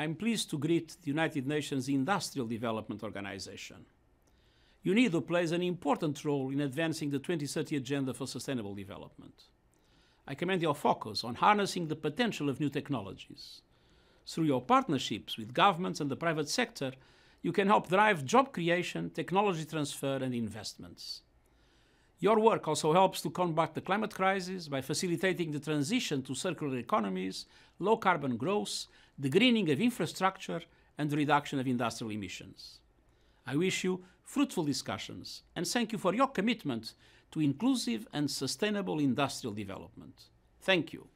I'm pleased to greet the United Nations Industrial Development Organization. UNIDO plays an important role in advancing the 2030 Agenda for Sustainable Development. I commend your focus on harnessing the potential of new technologies. Through your partnerships with governments and the private sector, you can help drive job creation, technology transfer, and investments. Your work also helps to combat the climate crisis by facilitating the transition to circular economies, low carbon growth, the greening of infrastructure, and the reduction of industrial emissions. I wish you fruitful discussions and thank you for your commitment to inclusive and sustainable industrial development. Thank you.